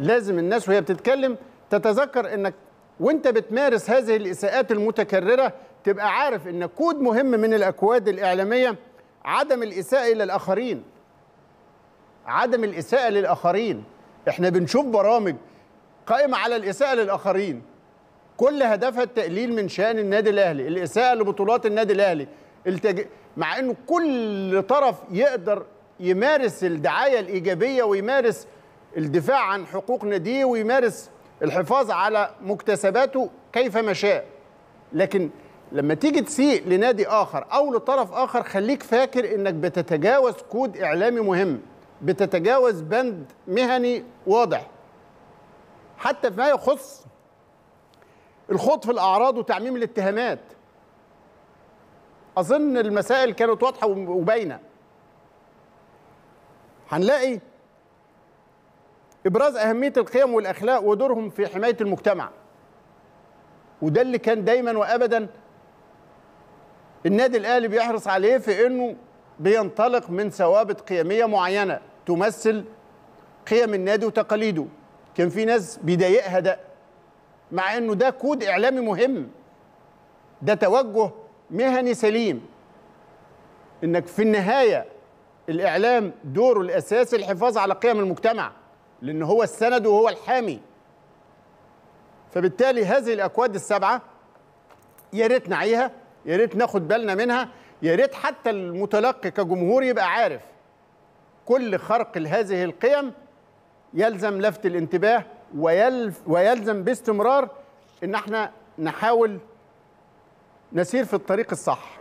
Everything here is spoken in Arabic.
لازم الناس وهي بتتكلم تتذكر انك وانت بتمارس هذه الاساءات المتكرره تبقى عارف ان كود مهم من الاكواد الاعلاميه عدم الاساءه الى الاخرين عدم الاساءه للاخرين احنا بنشوف برامج قائمه على الاساءه للاخرين كل هدفها التقليل من شان النادي الاهلي الاساءه لبطولات النادي الاهلي التج... مع انه كل طرف يقدر يمارس الدعايه الايجابيه ويمارس الدفاع عن حقوق ناديه ويمارس الحفاظ على مكتسباته كيفما شاء لكن لما تيجي تسيء لنادي اخر او لطرف اخر خليك فاكر انك بتتجاوز كود اعلامي مهم بتتجاوز بند مهني واضح حتى فيما يخص الخوض في الاعراض وتعميم الاتهامات اظن المسائل كانت واضحه وباينه هنلاقي ابراز اهميه القيم والاخلاق ودورهم في حمايه المجتمع وده اللي كان دايما وابدا النادي الاهلي بيحرص عليه في انه بينطلق من ثوابت قيميه معينه تمثل قيم النادي وتقاليده كان في ناس بيضايقها ده مع انه ده كود اعلامي مهم ده توجه مهني سليم انك في النهايه الاعلام دوره الاساسي الحفاظ على قيم المجتمع لأن هو السند وهو الحامي فبالتالي هذه الأكواد السبعة يا ريت نعيها يا ريت ناخد بالنا منها يا ريت حتى المتلقي كجمهور يبقى عارف كل خرق لهذه القيم يلزم لفت الانتباه ويلزم باستمرار ان احنا نحاول نسير في الطريق الصح